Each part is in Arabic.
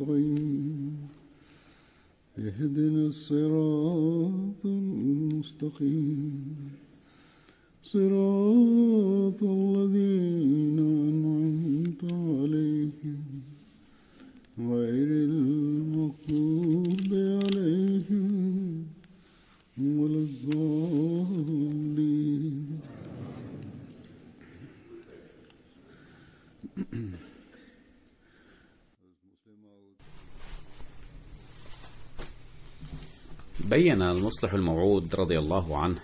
المستقيم اهدنا الصراط المستقيم صراط الذين بين المصلح الموعود رضي الله عنه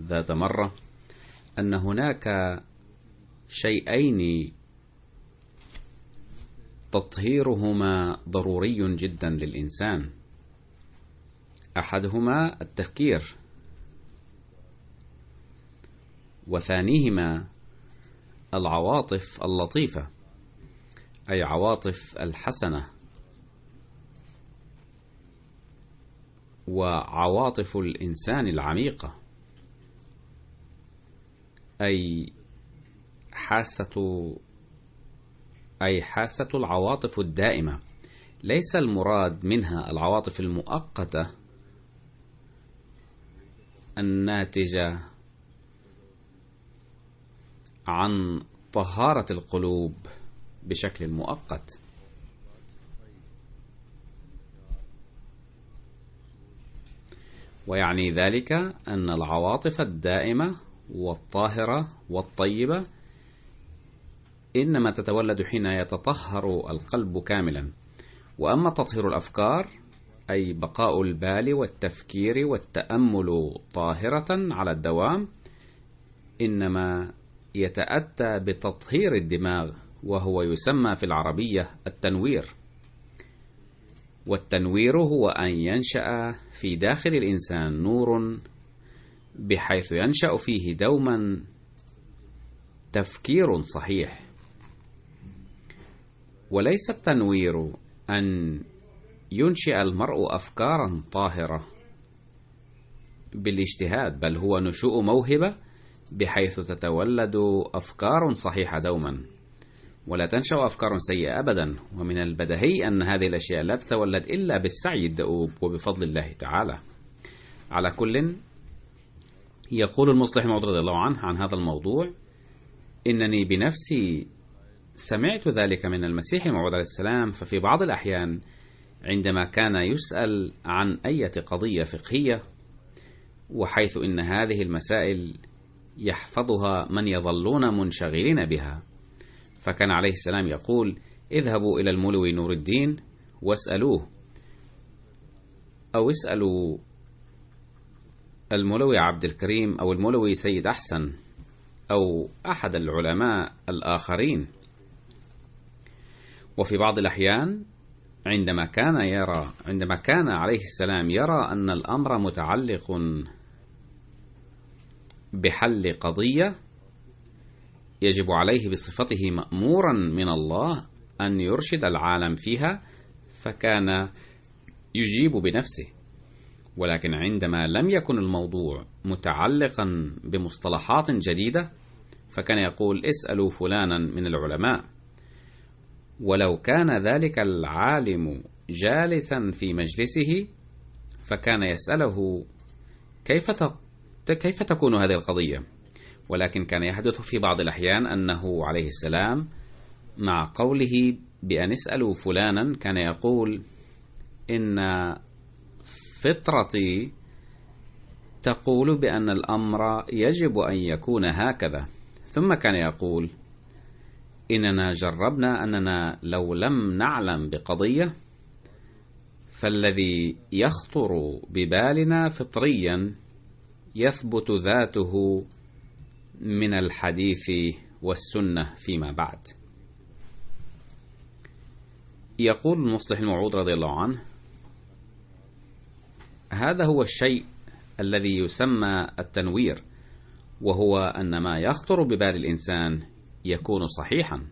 ذات مرة أن هناك شيئين تطهيرهما ضروري جدا للإنسان أحدهما التفكير وثانيهما العواطف اللطيفة أي عواطف الحسنة وعواطف الإنسان العميقة أي حاسة أي حاسة العواطف الدائمة ليس المراد منها العواطف المؤقتة الناتجة عن طهارة القلوب بشكل مؤقت ويعني ذلك أن العواطف الدائمة والطاهرة والطيبة إنما تتولد حين يتطهر القلب كاملا وأما تطهير الأفكار أي بقاء البال والتفكير والتأمل طاهرة على الدوام إنما يتأتى بتطهير الدماغ وهو يسمى في العربية التنوير والتنوير هو أن ينشأ في داخل الإنسان نور بحيث ينشأ فيه دوما تفكير صحيح وليس التنوير أن ينشئ المرء أفكارا طاهرة بالاجتهاد بل هو نشوء موهبة بحيث تتولد أفكار صحيحة دوما ولا تنشأ أفكار سيئة أبدا ومن البدهي أن هذه الأشياء لا تتولد إلا بالسعي الدؤوب وبفضل الله تعالى على كل يقول المصلح موعود رضي الله عنه عن هذا الموضوع إنني بنفسي سمعت ذلك من المسيح الموعود عليه السلام ففي بعض الأحيان عندما كان يسأل عن أي قضية فقهية وحيث إن هذه المسائل يحفظها من يظلون منشغلين بها فكان عليه السلام يقول اذهبوا إلى الملوي نور الدين واسألوه أو اسألوا الملوي عبد الكريم أو الملوي سيد أحسن أو أحد العلماء الآخرين وفي بعض الأحيان عندما كان يرى عندما كان عليه السلام يرى أن الأمر متعلق بحل قضية يجب عليه بصفته مأمورا من الله أن يرشد العالم فيها فكان يجيب بنفسه ولكن عندما لم يكن الموضوع متعلقا بمصطلحات جديدة فكان يقول اسألوا فلانا من العلماء ولو كان ذلك العالم جالسا في مجلسه فكان يسأله كيف كيف تكون هذه القضية ولكن كان يحدث في بعض الأحيان أنه عليه السلام مع قوله بأن اسألوا فلانا كان يقول إن فطرتي تقول بأن الأمر يجب أن يكون هكذا ثم كان يقول إننا جربنا أننا لو لم نعلم بقضية فالذي يخطر ببالنا فطريا يثبت ذاته من الحديث والسنة فيما بعد يقول المصلح الموعود رضي الله عنه هذا هو الشيء الذي يسمى التنوير وهو أن ما يخطر ببال الإنسان يكون صحيحا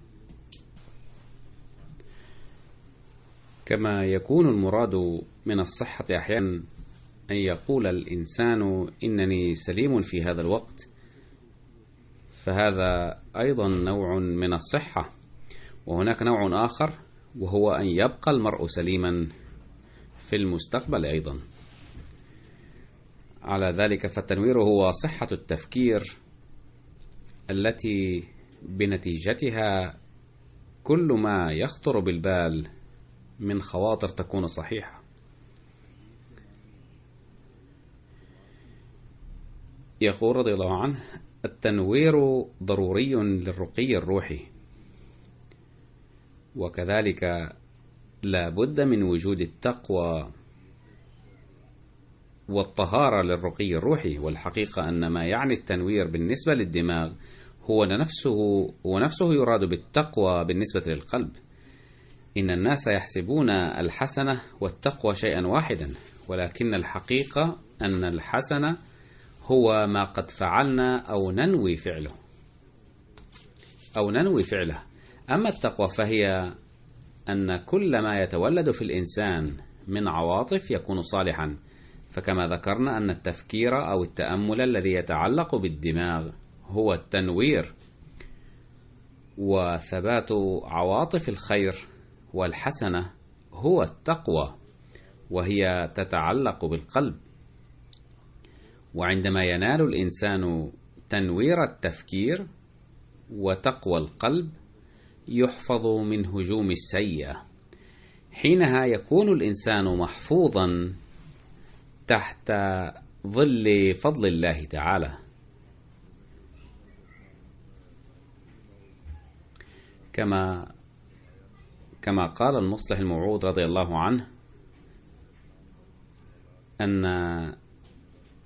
كما يكون المراد من الصحة أحيانا أن يقول الإنسان إنني سليم في هذا الوقت فهذا أيضا نوع من الصحة وهناك نوع آخر وهو أن يبقى المرء سليما في المستقبل أيضا على ذلك فالتنوير هو صحة التفكير التي بنتيجتها كل ما يخطر بالبال من خواطر تكون صحيحة يقول رضي الله عنه التنوير ضروري للرقي الروحي وكذلك لا بد من وجود التقوى والطهارة للرقي الروحي والحقيقة أن ما يعني التنوير بالنسبة للدماغ هو نفسه ونفسه يراد بالتقوى بالنسبة للقلب إن الناس يحسبون الحسنة والتقوى شيئا واحدا ولكن الحقيقة أن الحسنة هو ما قد فعلنا أو ننوي فعله أو ننوي فعله أما التقوى فهي أن كل ما يتولد في الإنسان من عواطف يكون صالحا فكما ذكرنا أن التفكير أو التأمل الذي يتعلق بالدماغ هو التنوير وثبات عواطف الخير والحسنة هو التقوى وهي تتعلق بالقلب وعندما ينال الانسان تنوير التفكير وتقوى القلب يحفظ من هجوم السيئه حينها يكون الانسان محفوظا تحت ظل فضل الله تعالى كما كما قال المصلح الموعود رضي الله عنه أن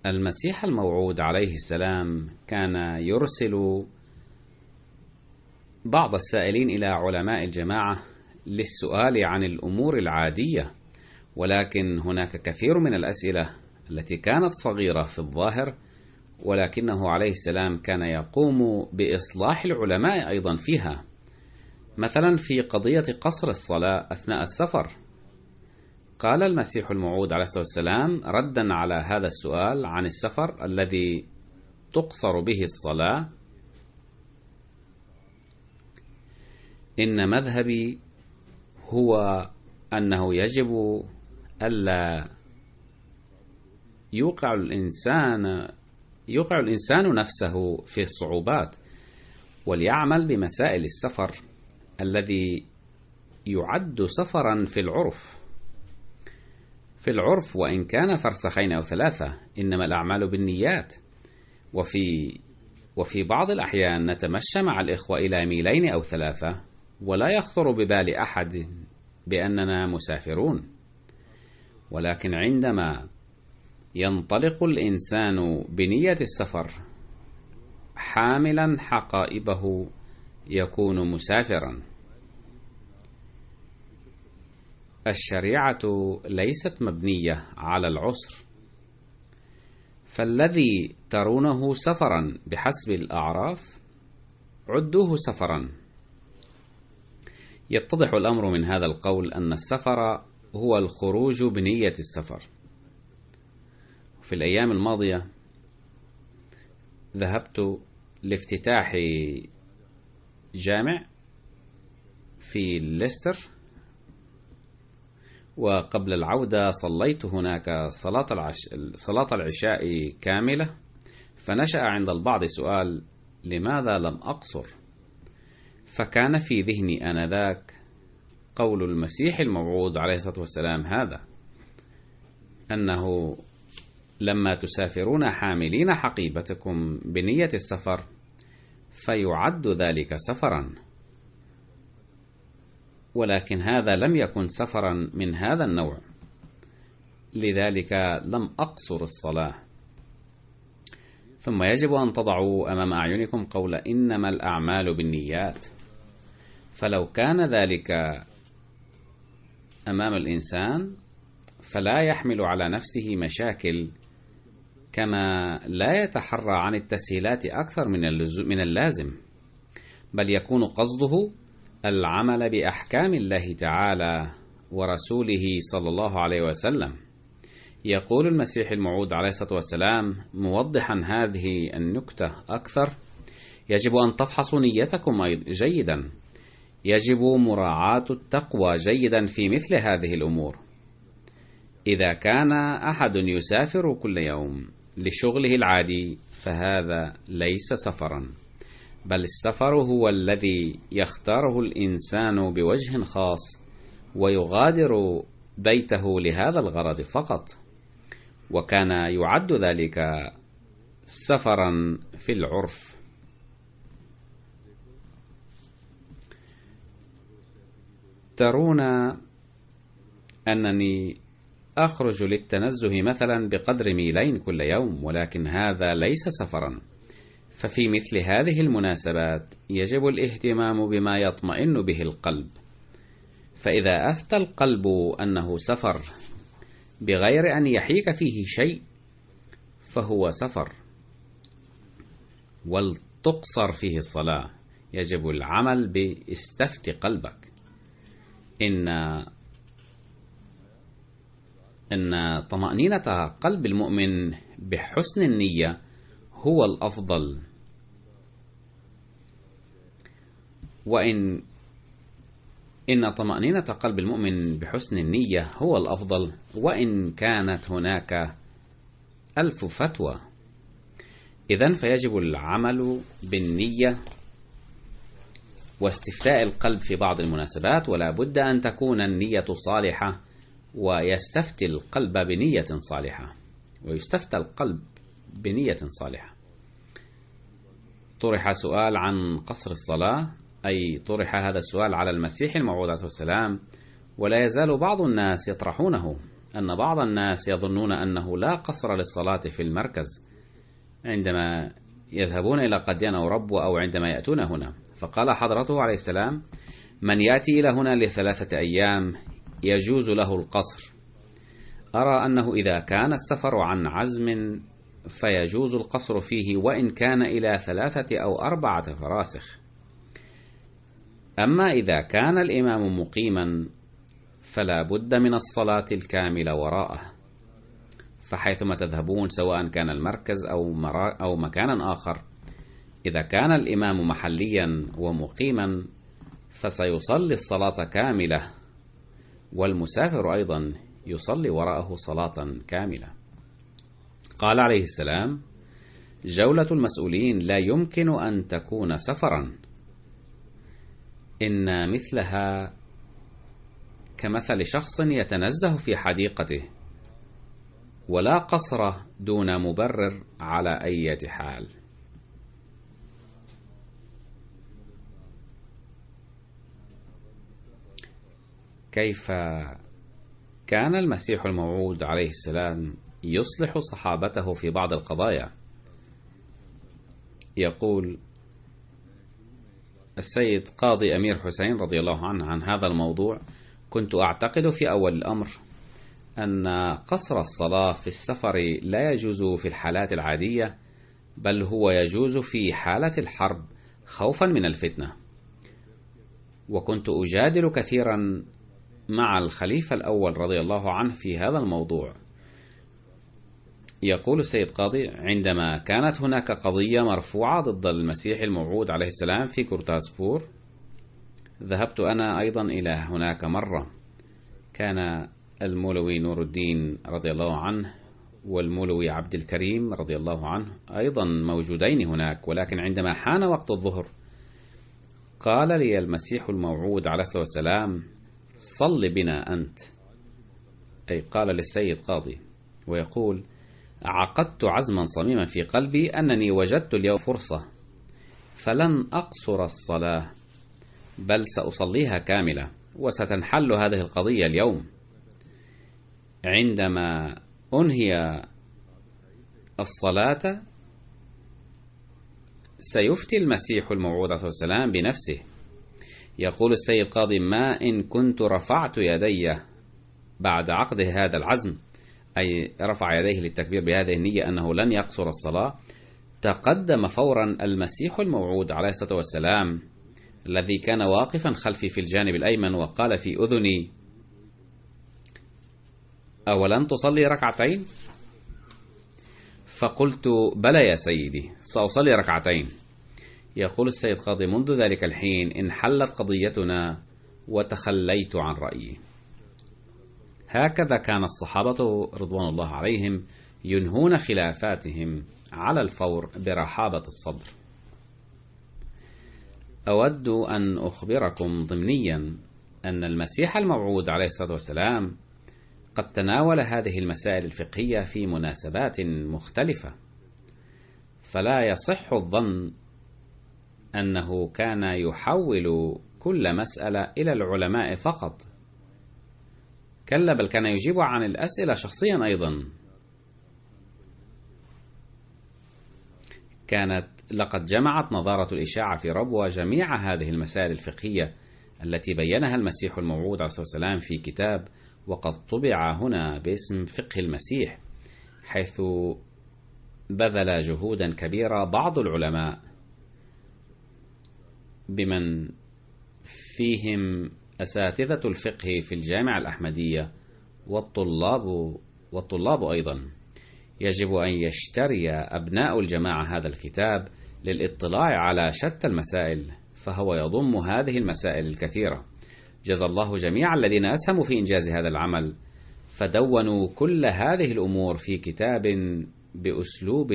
المسيح الموعود عليه السلام كان يرسل بعض السائلين إلى علماء الجماعة للسؤال عن الأمور العادية ولكن هناك كثير من الأسئلة التي كانت صغيرة في الظاهر ولكنه عليه السلام كان يقوم بإصلاح العلماء أيضا فيها مثلا في قضية قصر الصلاة أثناء السفر قال المسيح الموعود عليه الصلاة والسلام ردا على هذا السؤال عن السفر الذي تقصر به الصلاة إن مذهبي هو أنه يجب ألا يوقع الإنسان يوقع الإنسان نفسه في الصعوبات وليعمل بمسائل السفر الذي يعد سفرا في العرف في العرف وإن كان فرسخين أو ثلاثة إنما الأعمال بالنيات وفي وفي بعض الأحيان نتمشى مع الإخوة إلى ميلين أو ثلاثة ولا يخطر ببال أحد بأننا مسافرون ولكن عندما ينطلق الإنسان بنية السفر حاملا حقائبه يكون مسافرا الشريعة ليست مبنية على العسر فالذي ترونه سفرا بحسب الأعراف عدوه سفرا يتضح الأمر من هذا القول أن السفر هو الخروج بنية السفر في الأيام الماضية ذهبت لافتتاح جامع في ليستر وقبل العودة صليت هناك صلاة, العش... صلاة العشاء كاملة فنشأ عند البعض سؤال لماذا لم أقصر؟ فكان في ذهني آنذاك قول المسيح الموعود عليه الصلاة والسلام هذا أنه لما تسافرون حاملين حقيبتكم بنية السفر فيعد ذلك سفرًا ولكن هذا لم يكن سفرا من هذا النوع لذلك لم أقصر الصلاة ثم يجب أن تضعوا أمام أعينكم قول إنما الأعمال بالنيات فلو كان ذلك أمام الإنسان فلا يحمل على نفسه مشاكل كما لا يتحرى عن التسهيلات أكثر من اللازم بل يكون قصده العمل باحكام الله تعالى ورسوله صلى الله عليه وسلم يقول المسيح الموعود عليه الصلاه والسلام موضحا هذه النكته اكثر يجب ان تفحصوا نيتكم جيدا يجب مراعاه التقوى جيدا في مثل هذه الامور اذا كان احد يسافر كل يوم لشغله العادي فهذا ليس سفرا بل السفر هو الذي يختاره الإنسان بوجه خاص ويغادر بيته لهذا الغرض فقط وكان يعد ذلك سفرا في العرف ترون أنني أخرج للتنزه مثلا بقدر ميلين كل يوم ولكن هذا ليس سفرا ففي مثل هذه المناسبات يجب الاهتمام بما يطمئن به القلب فإذا أفتى القلب أنه سفر بغير أن يحيك فيه شيء فهو سفر ولتقصر فيه الصلاة يجب العمل باستفت قلبك إن إن طمأنينة قلب المؤمن بحسن النية هو الأفضل وإن إن طمأنينة قلب المؤمن بحسن النية هو الأفضل وإن كانت هناك ألف فتوى إذا فيجب العمل بالنية واستفتاء القلب في بعض المناسبات ولا بد أن تكون النية صالحة ويستفتي القلب بنية صالحة ويستفتى القلب بنية صالحة طرح سؤال عن قصر الصلاة أي طرح هذا السؤال على المسيح الموعود عليه السلام ولا يزال بعض الناس يطرحونه أن بعض الناس يظنون أنه لا قصر للصلاة في المركز عندما يذهبون إلى قديان أو رب أو عندما يأتون هنا فقال حضرته عليه السلام من يأتي إلى هنا لثلاثة أيام يجوز له القصر أرى أنه إذا كان السفر عن عزم فيجوز القصر فيه وإن كان إلى ثلاثة أو أربعة فراسخ أما إذا كان الإمام مقيما فلا بد من الصلاة الكاملة وراءه فحيثما تذهبون سواء كان المركز أو, مرا أو مكانا آخر إذا كان الإمام محليا ومقيما فسيصلي الصلاة كاملة والمسافر أيضا يصلي وراءه صلاة كاملة قال عليه السلام جولة المسؤولين لا يمكن أن تكون سفرا إن مثلها كمثل شخص يتنزه في حديقته ولا قصر دون مبرر على أي حال كيف كان المسيح الموعود عليه السلام يصلح صحابته في بعض القضايا يقول السيد قاضي أمير حسين رضي الله عنه عن هذا الموضوع كنت أعتقد في أول الأمر أن قصر الصلاة في السفر لا يجوز في الحالات العادية بل هو يجوز في حالة الحرب خوفا من الفتنة وكنت أجادل كثيرا مع الخليفة الأول رضي الله عنه في هذا الموضوع يقول السيد قاضي عندما كانت هناك قضية مرفوعة ضد المسيح الموعود عليه السلام في كورتاسبور ذهبت أنا أيضا إلى هناك مرة كان المولوي نور الدين رضي الله عنه والمولوي عبد الكريم رضي الله عنه أيضا موجودين هناك ولكن عندما حان وقت الظهر قال لي المسيح الموعود عليه الصلاة والسلام صل بنا أنت أي قال للسيد قاضي ويقول عقدت عزما صميما في قلبي أنني وجدت اليوم فرصة فلن أقصر الصلاة بل سأصليها كاملة وستنحل هذه القضية اليوم عندما أنهي الصلاة سيفتي المسيح الموعود عليه السلام بنفسه يقول السيد قاضي ما إن كنت رفعت يدي بعد عقد هذا العزم أي رفع يديه للتكبير بهذه النية أنه لن يقصر الصلاة تقدم فورا المسيح الموعود عليه الصلاة والسلام الذي كان واقفا خلفي في الجانب الأيمن وقال في أذني أولن تصلي ركعتين؟ فقلت بلى يا سيدي سأصلي ركعتين يقول السيد قاضي منذ ذلك الحين انحلت قضيتنا وتخليت عن رأيي هكذا كان الصحابة رضوان الله عليهم ينهون خلافاتهم على الفور برحابة الصدر. أود أن أخبركم ضمنيا أن المسيح الموعود عليه الصلاة والسلام قد تناول هذه المسائل الفقهية في مناسبات مختلفة، فلا يصح الظن أنه كان يحول كل مسألة إلى العلماء فقط، كلا بل كان يجيب عن الأسئلة شخصيا أيضا كانت لقد جمعت نظارة الإشاعة في ربوة جميع هذه المسائل الفقهية التي بينها المسيح الموعود عليه الصلاة والسلام في كتاب وقد طبع هنا باسم فقه المسيح حيث بذل جهودا كبيرة بعض العلماء بمن فيهم أساتذة الفقه في الجامعة الأحمدية والطلاب والطلاب أيضا يجب أن يشتري أبناء الجماعة هذا الكتاب للاطلاع على شتى المسائل فهو يضم هذه المسائل الكثيرة جزى الله جميع الذين أسهموا في إنجاز هذا العمل فدونوا كل هذه الأمور في كتاب بأسلوب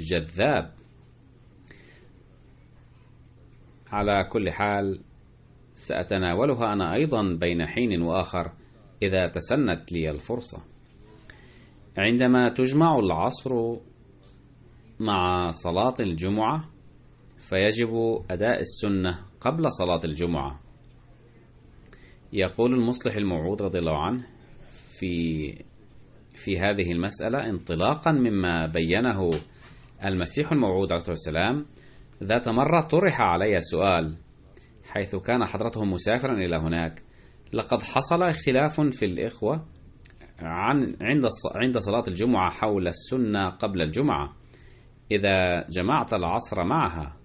جذاب على كل حال سأتناولها أنا أيضا بين حين وآخر إذا تسنت لي الفرصة عندما تجمع العصر مع صلاة الجمعة فيجب أداء السنة قبل صلاة الجمعة يقول المصلح الموعود رضي الله عنه في في هذه المسألة انطلاقا مما بينه المسيح الموعود عليه السلام ذات مرة طرح علي سؤال حيث كان حضرته مسافرا إلى هناك لقد حصل اختلاف في الإخوة عن عند عند صلاة الجمعة حول السنة قبل الجمعة إذا جمعت العصر معها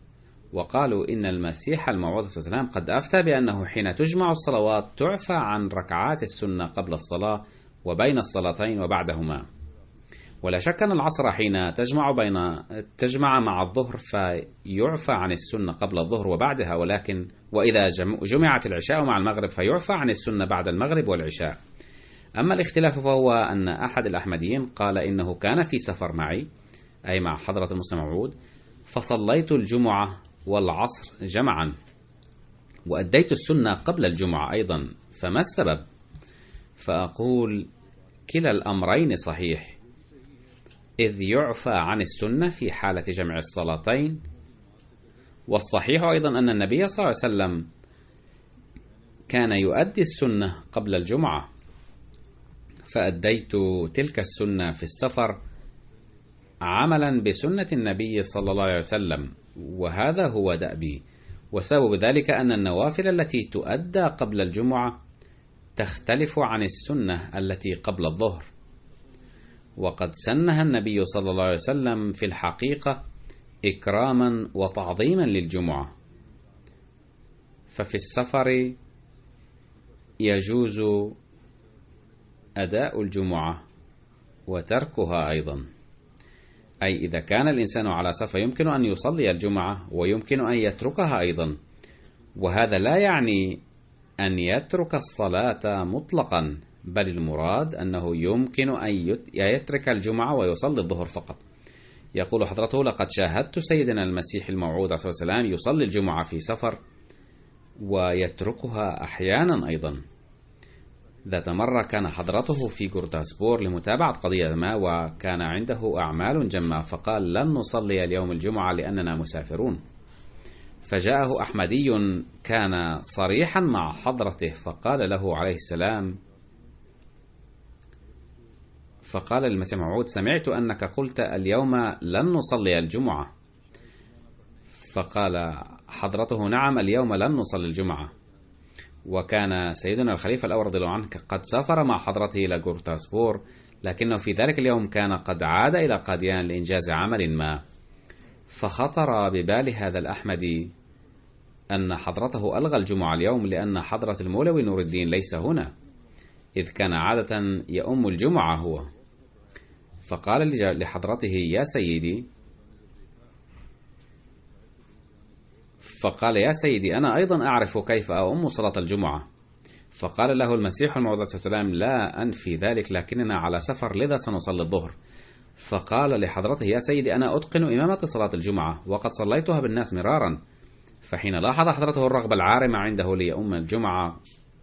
وقالوا إن المسيح الموعود والسلام قد أفتى بأنه حين تجمع الصلوات تعفى عن ركعات السنة قبل الصلاة وبين الصلاتين وبعدهما ولا شك أن العصر حين تجمع بين تجمع مع الظهر فيعفى عن السنة قبل الظهر وبعدها ولكن وإذا جمعت العشاء مع المغرب فيعفى عن السنة بعد المغرب والعشاء أما الاختلاف فهو أن أحد الأحمديين قال إنه كان في سفر معي أي مع حضرة المسلم عود فصليت الجمعة والعصر جمعا وأديت السنة قبل الجمعة أيضا فما السبب؟ فأقول كلا الأمرين صحيح إذ يعفى عن السنة في حالة جمع الصلاتين والصحيح أيضا أن النبي صلى الله عليه وسلم كان يؤدي السنة قبل الجمعة فأديت تلك السنة في السفر عملا بسنة النبي صلى الله عليه وسلم وهذا هو دأبي وسبب ذلك أن النوافل التي تؤدى قبل الجمعة تختلف عن السنة التي قبل الظهر وقد سنها النبي صلى الله عليه وسلم في الحقيقة إكراما وتعظيما للجمعة ففي السفر يجوز أداء الجمعة وتركها أيضا أي إذا كان الإنسان على سفر يمكن أن يصلي الجمعة ويمكن أن يتركها أيضا وهذا لا يعني أن يترك الصلاة مطلقا بل المراد أنه يمكن أن يترك الجمعة ويصلي الظهر فقط يقول حضرته لقد شاهدت سيدنا المسيح الموعود عليه السلام يصلي الجمعة في سفر ويتركها أحيانا أيضا ذات مرة كان حضرته في جورداسبور لمتابعة قضية ما وكان عنده أعمال جمة فقال لن نصلي اليوم الجمعة لأننا مسافرون فجاءه أحمدي كان صريحا مع حضرته فقال له عليه السلام فقال المسيح موعود سمعت أنك قلت اليوم لن نصلي الجمعة فقال حضرته نعم اليوم لن نصلي الجمعة وكان سيدنا الخليفة الأول رضي الله عنه قد سافر مع حضرته إلى جورتاسبور لكنه في ذلك اليوم كان قد عاد إلى قاديان لإنجاز عمل ما فخطر ببال هذا الأحمدي أن حضرته ألغى الجمعة اليوم لأن حضرة المولوي نور الدين ليس هنا إذ كان عادة يؤم الجمعة هو فقال لحضرته يا سيدي فقال يا سيدي أنا أيضا أعرف كيف أؤم صلاة الجمعة فقال له المسيح الموعود عليه السلام لا أنفي ذلك لكننا على سفر لذا سنصلي الظهر فقال لحضرته يا سيدي أنا أتقن إمامة صلاة الجمعة وقد صليتها بالناس مرارا فحين لاحظ حضرته الرغبة العارمة عنده ليؤم الجمعة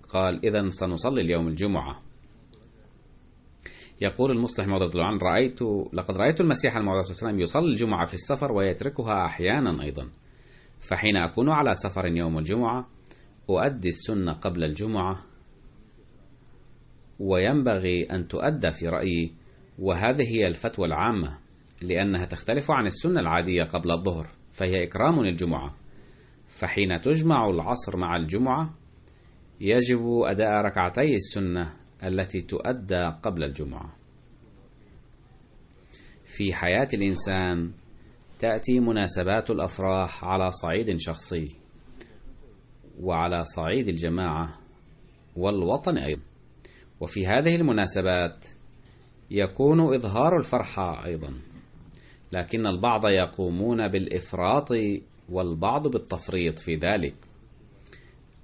قال إذا سنصلي اليوم الجمعة يقول المصلح موضع الله عنه رأيت لقد رأيت المسيح الموعود والسلام يصلي الجمعة في السفر ويتركها أحيانا أيضا فحين أكون على سفر يوم الجمعة أؤدي السنة قبل الجمعة وينبغي أن تؤدى في رأيي وهذه هي الفتوى العامة لأنها تختلف عن السنة العادية قبل الظهر فهي إكرام للجمعة فحين تجمع العصر مع الجمعة يجب أداء ركعتي السنة التي تؤدى قبل الجمعة. في حياة الإنسان تأتي مناسبات الأفراح على صعيد شخصي، وعلى صعيد الجماعة، والوطن أيضا. وفي هذه المناسبات يكون إظهار الفرحة أيضا، لكن البعض يقومون بالإفراط والبعض بالتفريط في ذلك.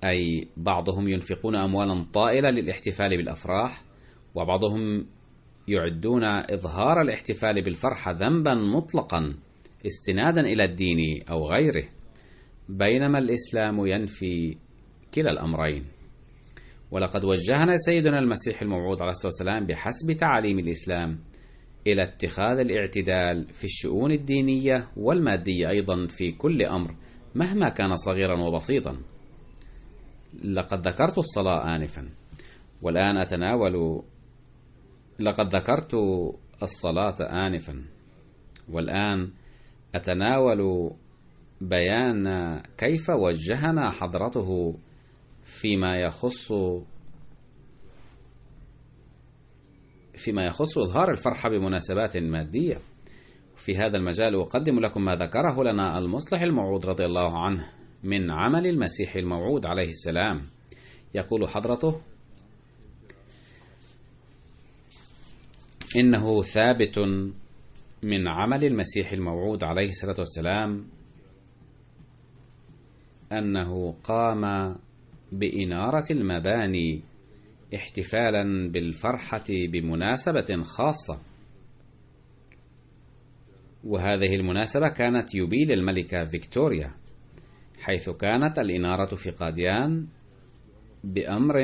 أي بعضهم ينفقون أموالا طائلة للاحتفال بالأفراح وبعضهم يعدون إظهار الاحتفال بالفرحة ذنبا مطلقا استنادا إلى الدين أو غيره بينما الإسلام ينفي كلا الأمرين ولقد وجهنا سيدنا المسيح الموعود عليه الصلاة والسلام بحسب تعاليم الإسلام إلى اتخاذ الاعتدال في الشؤون الدينية والمادية أيضا في كل أمر مهما كان صغيرا وبسيطا لقد ذكرت الصلاة آنفا والآن أتناول لقد ذكرت الصلاة آنفا والآن أتناول بيان كيف وجهنا حضرته فيما يخص فيما يخص إظهار الفرحة بمناسبات مادية في هذا المجال أقدم لكم ما ذكره لنا المصلح الموعود رضي الله عنه من عمل المسيح الموعود عليه السلام يقول حضرته إنه ثابت من عمل المسيح الموعود عليه الصلاة والسلام أنه قام بإنارة المباني احتفالا بالفرحة بمناسبة خاصة وهذه المناسبة كانت يوبيل الملكة فيكتوريا حيث كانت الإنارة في قاديان بأمر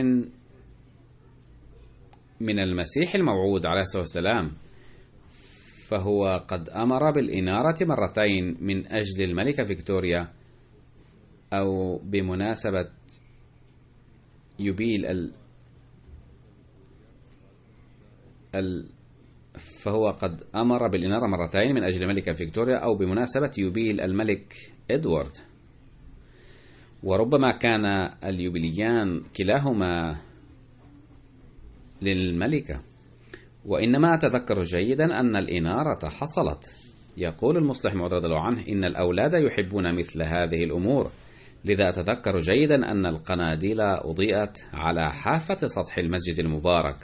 من المسيح الموعود عليه الصلاة والسلام فهو قد أمر بالإنارة مرتين من أجل الملكة فيكتوريا أو بمناسبة يبيل ال ال فهو قد أمر بالإنارة مرتين من أجل الملكة فيكتوريا أو بمناسبة يبيل الملك إدوارد وربما كان اليوبيليان كلاهما للملكة وإنما أتذكر جيدا أن الإنارة حصلت يقول المصلح معد رضي الله عنه إن الأولاد يحبون مثل هذه الأمور لذا أتذكر جيدا أن القناديل أضيئت على حافة سطح المسجد المبارك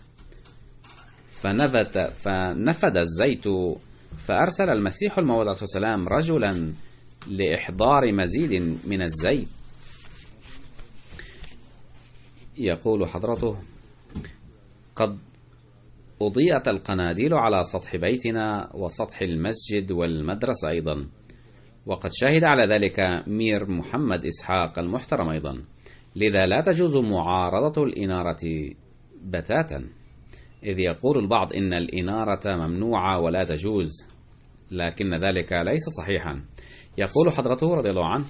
فنفت فنفد الزيت فأرسل المسيح الموعود عليه السلام رجلا لإحضار مزيد من الزيت يقول حضرته قد أضيئت القناديل على سطح بيتنا وسطح المسجد والمدرسة أيضا وقد شهد على ذلك مير محمد إسحاق المحترم أيضا لذا لا تجوز معارضة الإنارة بتاتا إذ يقول البعض إن الإنارة ممنوعة ولا تجوز لكن ذلك ليس صحيحا يقول حضرته رضي الله عنه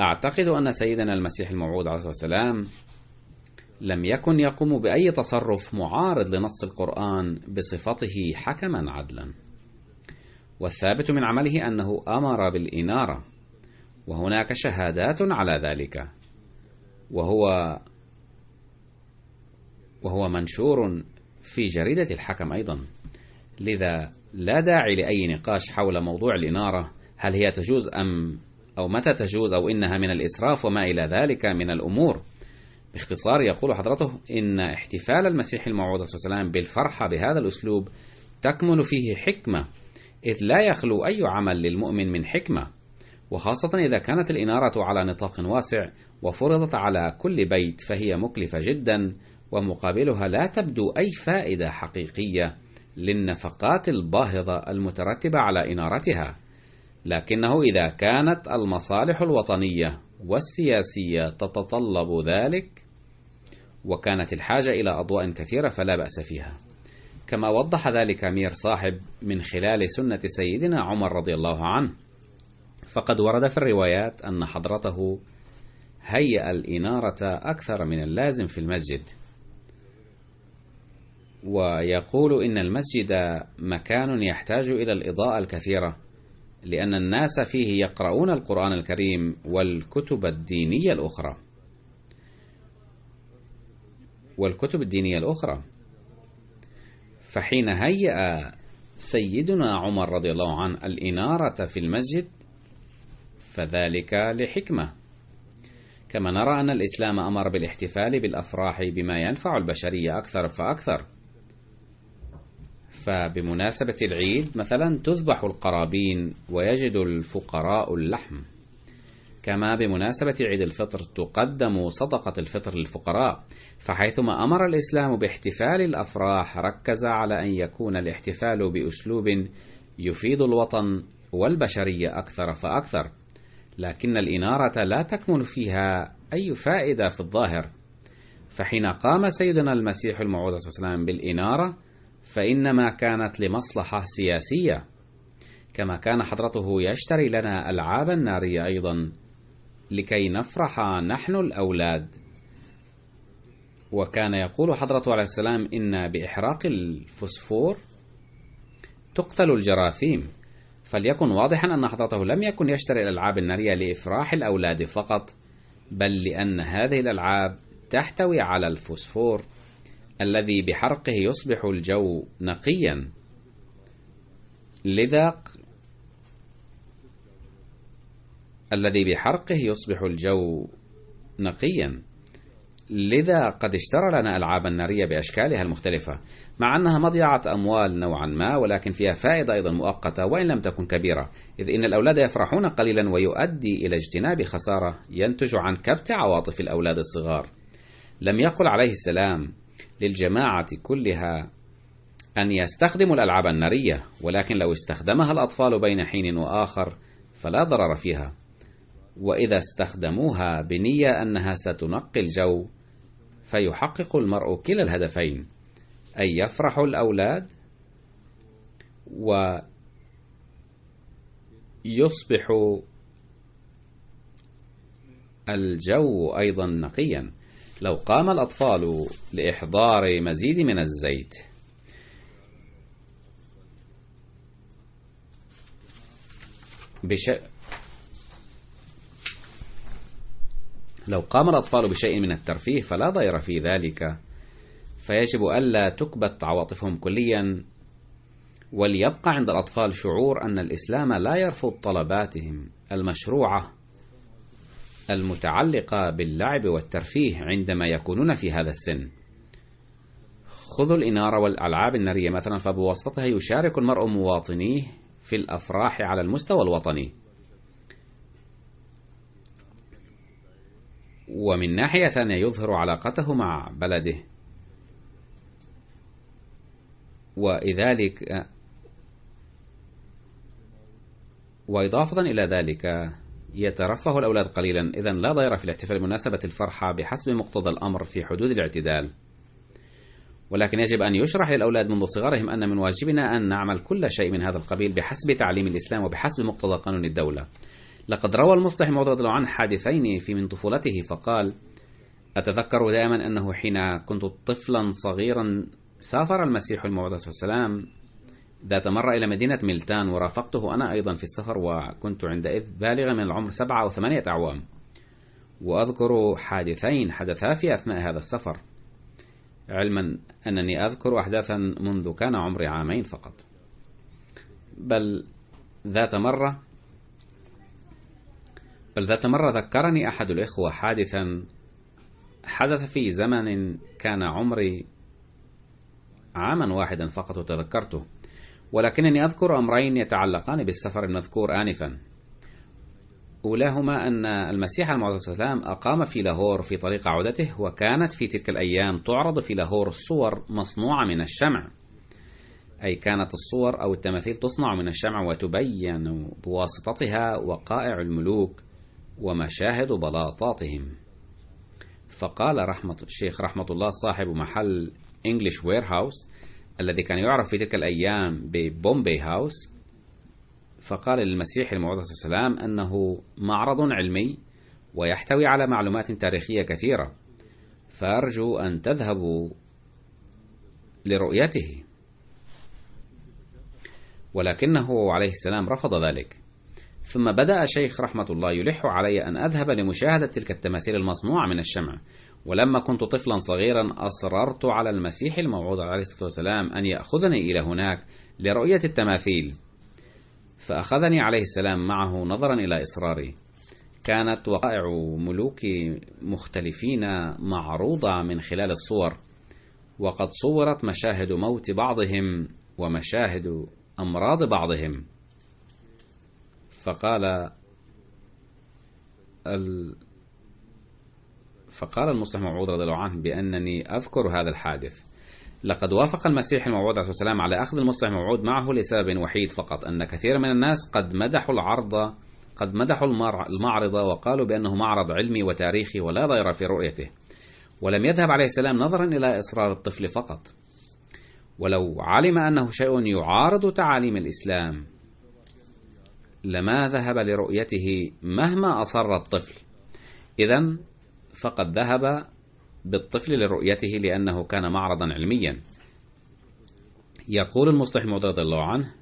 أعتقد أن سيدنا المسيح الموعود عليه الصلاة والسلام لم يكن يقوم بأي تصرف معارض لنص القرآن بصفته حكما عدلا والثابت من عمله أنه أمر بالإنارة وهناك شهادات على ذلك وهو وهو منشور في جريدة الحكم أيضا لذا لا داعي لأي نقاش حول موضوع الإنارة هل هي تجوز أم أو متى تجوز أو إنها من الإسراف وما إلى ذلك من الأمور باختصار يقول حضرته إن احتفال المسيح الموعود صلى الله عليه وسلم بالفرحة بهذا الأسلوب تكمن فيه حكمة إذ لا يخلو أي عمل للمؤمن من حكمة وخاصة إذا كانت الإنارة على نطاق واسع وفرضت على كل بيت فهي مكلفة جدا ومقابلها لا تبدو أي فائدة حقيقية للنفقات الباهظة المترتبة على إنارتها لكنه إذا كانت المصالح الوطنية والسياسية تتطلب ذلك وكانت الحاجة إلى أضواء كثيرة فلا بأس فيها كما وضح ذلك أمير صاحب من خلال سنة سيدنا عمر رضي الله عنه فقد ورد في الروايات أن حضرته هيأ الإنارة أكثر من اللازم في المسجد ويقول إن المسجد مكان يحتاج إلى الإضاءة الكثيرة لأن الناس فيه يقرؤون القرآن الكريم والكتب الدينية الأخرى والكتب الدينية الأخرى فحين هيأ سيدنا عمر رضي الله عنه الإنارة في المسجد فذلك لحكمة كما نرى أن الإسلام أمر بالاحتفال بالأفراح بما ينفع البشرية أكثر فأكثر فبمناسبة العيد مثلا تذبح القرابين ويجد الفقراء اللحم كما بمناسبة عيد الفطر تقدم صدقة الفطر للفقراء، فحيثما أمر الإسلام باحتفال الأفراح ركز على أن يكون الاحتفال بأسلوب يفيد الوطن والبشرية أكثر فأكثر، لكن الإنارة لا تكمن فيها أي فائدة في الظاهر، فحين قام سيدنا المسيح الموعود صلى الله عليه وسلم بالإنارة فإنما كانت لمصلحة سياسية، كما كان حضرته يشتري لنا ألعابا نارية أيضا لكي نفرح نحن الأولاد وكان يقول حضرته عليه السلام إن بإحراق الفسفور تقتل الجراثيم فليكن واضحا أن حضرته لم يكن يشتري الألعاب النارية لإفراح الأولاد فقط بل لأن هذه الألعاب تحتوي على الفسفور الذي بحرقه يصبح الجو نقيا لذا الذي بحرقه يصبح الجو نقيا لذا قد اشترى لنا ألعابا نارية بأشكالها المختلفة مع أنها مضيعة أموال نوعا ما ولكن فيها فائدة أيضا مؤقتة وإن لم تكن كبيرة إذ إن الأولاد يفرحون قليلا ويؤدي إلى اجتناب خسارة ينتج عن كبت عواطف الأولاد الصغار لم يقل عليه السلام للجماعة كلها أن يستخدموا الألعاب النارية ولكن لو استخدمها الأطفال بين حين وآخر فلا ضرر فيها واذا استخدموها بنيه انها ستنقي الجو فيحقق المرء كلا الهدفين اي يفرح الاولاد ويصبح الجو ايضا نقيا لو قام الاطفال لاحضار مزيد من الزيت بشكل لو قام الأطفال بشيء من الترفيه فلا ضير في ذلك فيجب ألا تكبت عواطفهم كليا وليبقى عند الأطفال شعور أن الإسلام لا يرفض طلباتهم المشروعة المتعلقة باللعب والترفيه عندما يكونون في هذا السن خذوا الإنارة والألعاب النارية مثلا فبواسطتها يشارك المرء مواطنيه في الأفراح على المستوى الوطني ومن ناحية ثانية يظهر علاقته مع بلده وإذلك وإضافة إلى ذلك يترفه الأولاد قليلا إذا لا ضير في الاحتفال بمناسبة الفرحة بحسب مقتضى الأمر في حدود الاعتدال ولكن يجب أن يشرح للأولاد منذ صغرهم أن من واجبنا أن نعمل كل شيء من هذا القبيل بحسب تعليم الإسلام وبحسب مقتضى قانون الدولة لقد روى المصلح موضع رضي الله عنه حادثين في من طفولته فقال أتذكر دائما أنه حين كنت طفلا صغيرا سافر المسيح الموعود والسلام ذات مرة إلى مدينة ميلتان ورافقته أنا أيضا في السفر وكنت عندئذ بالغا من العمر سبعة أو ثمانية أعوام وأذكر حادثين حدثا في أثناء هذا السفر علما أنني أذكر أحداثا منذ كان عمري عامين فقط بل ذات مرة بل ذات مرة ذكرني أحد الإخوة حادثا حدث في زمن كان عمري عاما واحدا فقط وتذكرته ولكنني أذكر أمرين يتعلقان بالسفر المذكور آنفا أولاهما أن المسيح الموعود والسلام أقام في لاهور في طريق عودته وكانت في تلك الأيام تعرض في لاهور صور مصنوعة من الشمع أي كانت الصور أو التماثيل تصنع من الشمع وتبين بواسطتها وقائع الملوك ومشاهد بلاطاتهم فقال رحمة الشيخ رحمة الله صاحب محل انجلش وير هاوس الذي كان يعرف في تلك الأيام ببومبي هاوس فقال للمسيح الموعود السلام أنه معرض علمي ويحتوي على معلومات تاريخية كثيرة فأرجو أن تذهبوا لرؤيته ولكنه عليه السلام رفض ذلك ثم بدأ شيخ رحمة الله يلح علي أن أذهب لمشاهدة تلك التماثيل المصنوعة من الشمع ولما كنت طفلا صغيرا أصررت على المسيح الموعود عليه الصلاة والسلام أن يأخذني إلى هناك لرؤية التماثيل فأخذني عليه السلام معه نظرا إلى إصراري كانت وقائع ملوك مختلفين معروضة من خلال الصور وقد صورت مشاهد موت بعضهم ومشاهد أمراض بعضهم فقال ال فقال المصلح موعود رضي الله عنه بأنني أذكر هذا الحادث لقد وافق المسيح الموعود عليه السلام على أخذ المصلح موعود معه لسبب وحيد فقط أن كثير من الناس قد مدحوا العرض قد مدحوا المعرض وقالوا بأنه معرض علمي وتاريخي ولا ضير في رؤيته ولم يذهب عليه السلام نظرا إلى إصرار الطفل فقط ولو علم أنه شيء يعارض تعاليم الإسلام لما ذهب لرؤيته مهما أصر الطفل إذا فقد ذهب بالطفل لرؤيته لأنه كان معرضا علميا يقول المصطحم رضي الله عنه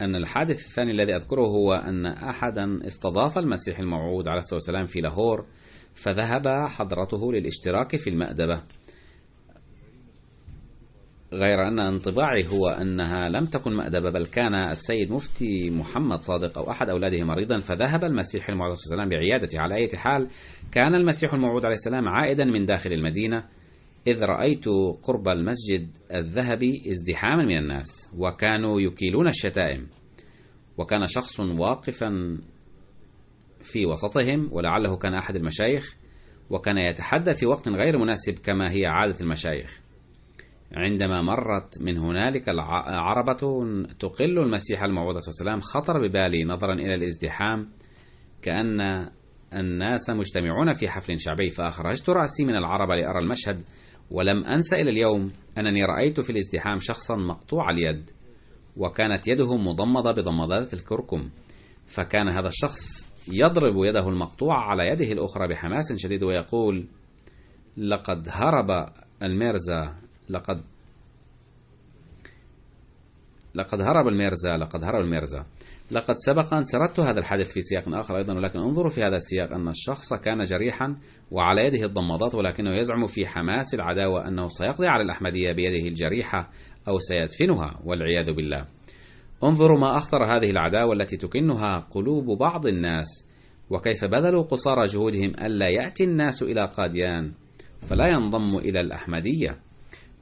أن الحادث الثاني الذي أذكره هو أن أحدا استضاف المسيح الموعود عليه الصلاة والسلام في لاهور فذهب حضرته للاشتراك في المأدبة غير أن انطباعي هو أنها لم تكن مأدبة بل كان السيد مفتي محمد صادق أو أحد أولاده مريضا فذهب المسيح الموعود عليه السلام بعيادته على أي حال كان المسيح الموعود عليه السلام عائدا من داخل المدينة إذ رأيت قرب المسجد الذهبي ازدحاما من الناس وكانوا يكيلون الشتائم وكان شخص واقفا في وسطهم ولعله كان أحد المشايخ وكان يتحدى في وقت غير مناسب كما هي عادة المشايخ عندما مرت من هنالك العربة تقل المسيح الموعود صلى الله عليه وسلم خطر ببالي نظرا إلى الازدحام كأن الناس مجتمعون في حفل شعبي فأخرجت رأسي من العربة لأرى المشهد ولم أنس إلى اليوم أنني رأيت في الازدحام شخصا مقطوع اليد وكانت يده مضمضة بضمادات الكركم فكان هذا الشخص يضرب يده المقطوعة على يده الأخرى بحماس شديد ويقول لقد هرب الميرزا لقد لقد هرب الميرزا لقد هرب الميرزا لقد سبق أن سردت هذا الحادث في سياق آخر أيضا ولكن انظروا في هذا السياق أن الشخص كان جريحا وعلى يده الضمادات ولكنه يزعم في حماس العداوة أنه سيقضي على الأحمدية بيده الجريحة أو سيدفنها والعياذ بالله انظروا ما أخطر هذه العداوة التي تكنها قلوب بعض الناس وكيف بذلوا قصارى جهودهم ألا يأتي الناس إلى قاديان فلا ينضم إلى الأحمدية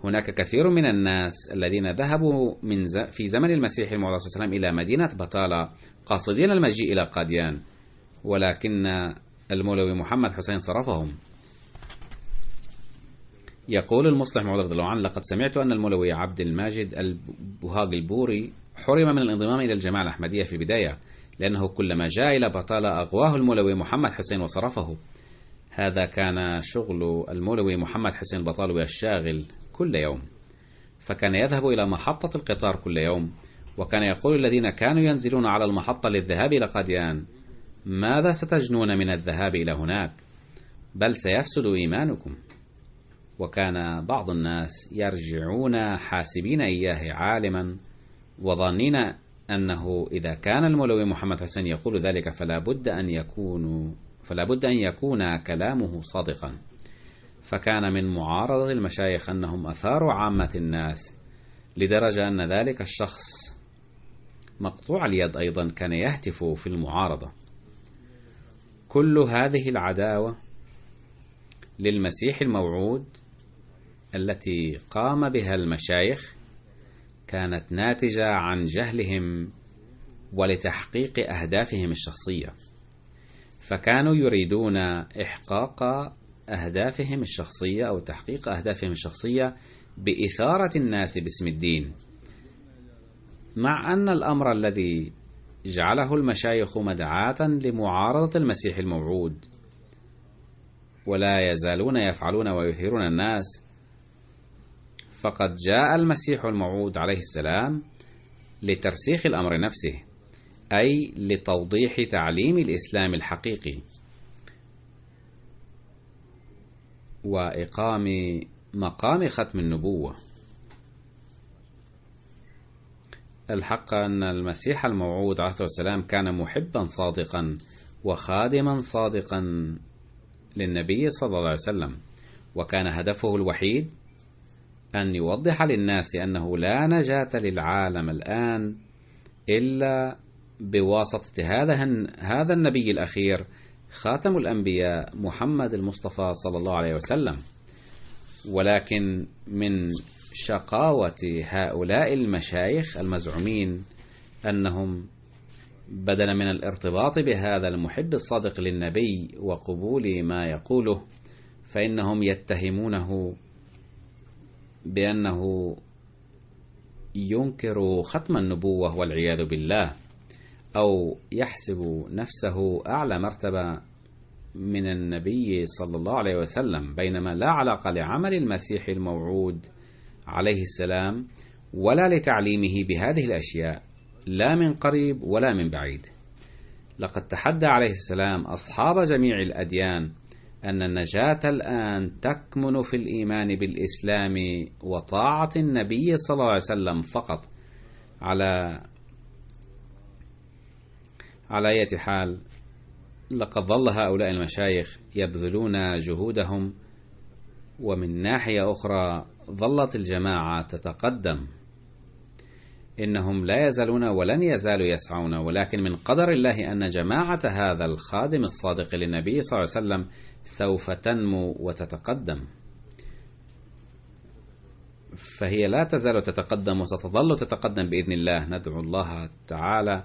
هناك كثير من الناس الذين ذهبوا من ز... في زمن المسيح المعلى صلى الله عليه وسلم إلى مدينة بطالة قاصدين المجيء إلى قاديان ولكن المولوي محمد حسين صرفهم يقول المصلح معلى رضي الله عنه لقد سمعت أن المولوي عبد الماجد البهاج البوري حرم من الانضمام إلى الجماعة الأحمدية في البداية لأنه كلما جاء إلى بطالة أغواه المولوي محمد حسين وصرفه هذا كان شغل المولوي محمد حسين البطالوي الشاغل كل يوم فكان يذهب إلى محطة القطار كل يوم وكان يقول الذين كانوا ينزلون على المحطة للذهاب إلى قاديان ماذا ستجنون من الذهاب إلى هناك بل سيفسد إيمانكم وكان بعض الناس يرجعون حاسبين إياه عالما وظنين أنه إذا كان الملوي محمد حسين يقول ذلك فلا بد أن يكون فلا بد أن يكون كلامه صادقا فكان من معارضة المشايخ أنهم أثاروا عامة الناس لدرجة أن ذلك الشخص مقطوع اليد أيضا كان يهتف في المعارضة كل هذه العداوة للمسيح الموعود التي قام بها المشايخ كانت ناتجة عن جهلهم ولتحقيق أهدافهم الشخصية فكانوا يريدون إحقاق أهدافهم الشخصية أو تحقيق أهدافهم الشخصية بإثارة الناس باسم الدين مع أن الأمر الذي جعله المشايخ مدعاة لمعارضة المسيح الموعود ولا يزالون يفعلون ويثيرون الناس فقد جاء المسيح الموعود عليه السلام لترسيخ الأمر نفسه أي لتوضيح تعليم الإسلام الحقيقي وإقام مقام ختم النبوة الحق أن المسيح الموعود عليه السلام كان محبا صادقا وخادما صادقا للنبي صلى الله عليه وسلم وكان هدفه الوحيد أن يوضح للناس أنه لا نجاة للعالم الآن إلا بواسطة هذا هذا النبي الأخير خاتم الأنبياء محمد المصطفى صلى الله عليه وسلم ولكن من شقاوة هؤلاء المشايخ المزعومين أنهم بدلا من الارتباط بهذا المحب الصادق للنبي وقبول ما يقوله فإنهم يتهمونه بأنه ينكر ختم النبوة والعياذ بالله أو يحسب نفسه أعلى مرتبة من النبي صلى الله عليه وسلم بينما لا علاقة لعمل المسيح الموعود عليه السلام ولا لتعليمه بهذه الأشياء لا من قريب ولا من بعيد لقد تحدى عليه السلام أصحاب جميع الأديان أن النجاة الآن تكمن في الإيمان بالإسلام وطاعة النبي صلى الله عليه وسلم فقط على على أية حال لقد ظل هؤلاء المشايخ يبذلون جهودهم ومن ناحية أخرى ظلت الجماعة تتقدم إنهم لا يزالون ولن يزالوا يسعون ولكن من قدر الله أن جماعة هذا الخادم الصادق للنبي صلى الله عليه وسلم سوف تنمو وتتقدم فهي لا تزال تتقدم وستظل تتقدم بإذن الله ندعو الله تعالى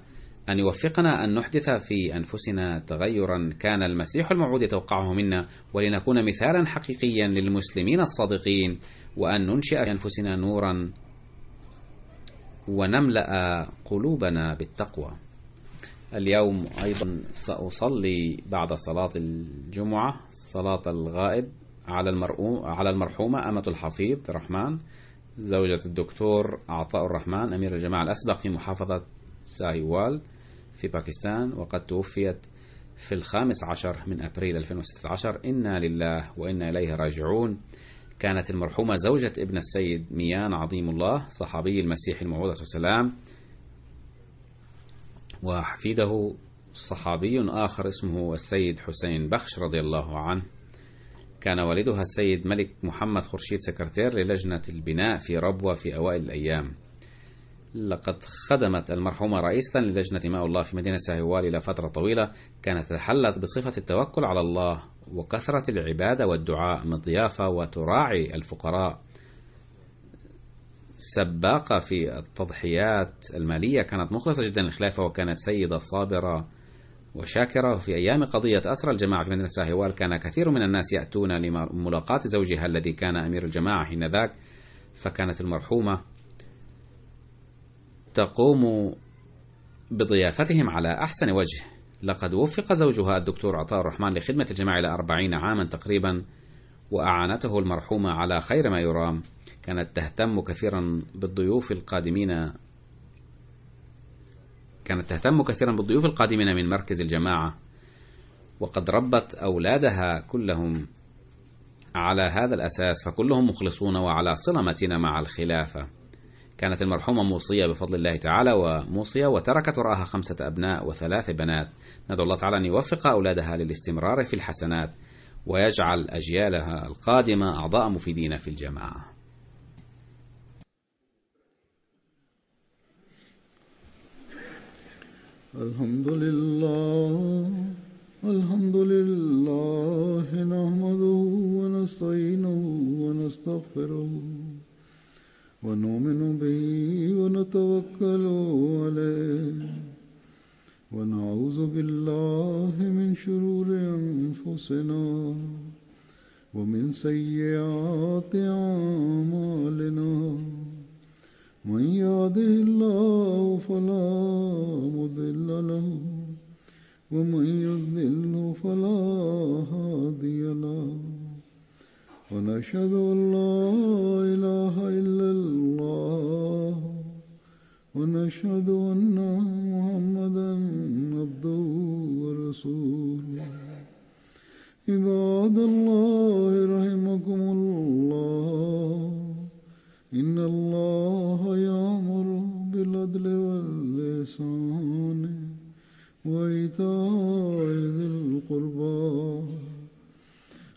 أن يوفقنا أن نحدث في أنفسنا تغيرا كان المسيح الموعود يتوقعه منا ولنكون مثالا حقيقيا للمسلمين الصادقين وأن ننشئ في أنفسنا نورا ونملأ قلوبنا بالتقوى اليوم أيضا سأصلي بعد صلاة الجمعة صلاة الغائب على على المرحومة أمة الحفيظ رحمن زوجة الدكتور عطاء الرحمن أمير الجماعة الأسبق في محافظة سايوال في باكستان وقد توفيت في الخامس عشر من أبريل 2016 إنا لله وإنا إليه راجعون كانت المرحومة زوجة ابن السيد ميان عظيم الله صحابي المسيح الموعود عليه السلام وحفيده صحابي آخر اسمه السيد حسين بخش رضي الله عنه كان والدها السيد ملك محمد خرشيد سكرتير للجنة البناء في ربوة في أوائل الأيام لقد خدمت المرحومة رئيسة للجنة ماء الله في مدينة ساهوال إلى فترة طويلة كانت تحلت بصفة التوكل على الله وكثرة العبادة والدعاء من ضيافة وتراعي الفقراء سباقة في التضحيات المالية كانت مخلصة جدا للخلافة وكانت سيدة صابرة وشاكرة في أيام قضية أسرى الجماعة في مدينة ساهوال كان كثير من الناس يأتون لملاقاة زوجها الذي كان أمير الجماعة حينذاك فكانت المرحومة تقوم بضيافتهم على أحسن وجه لقد وفق زوجها الدكتور عطاء الرحمن لخدمة الجماعة إلى أربعين عاما تقريبا وأعانته المرحومة على خير ما يرام كانت تهتم كثيرا بالضيوف القادمين كانت تهتم كثيرا بالضيوف القادمين من مركز الجماعة وقد ربت أولادها كلهم على هذا الأساس فكلهم مخلصون وعلى صلة متينة مع الخلافة كانت المرحومة موصية بفضل الله تعالى وموصية وتركت وراءها خمسة أبناء وثلاث بنات ندعو الله تعالى أن يوفق أولادها للاستمرار في الحسنات ويجعل أجيالها القادمة أعضاء مفيدين في الجماعة الحمد لله الحمد لله نحمده ونستعينه ونستغفره ونؤمن به ونتوكل عليه ونعوذ بالله من شرور انفسنا ومن سيئات اعمالنا من يهده الله فلا مضل له ومن يضلل فلا هادي له ونشهد أن لا إله إلا الله ونشهد أن محمدا عبده ورسوله عباد الله رحمكم الله إن الله يأمر بالعدل واللسان وإيتاء ذي القربان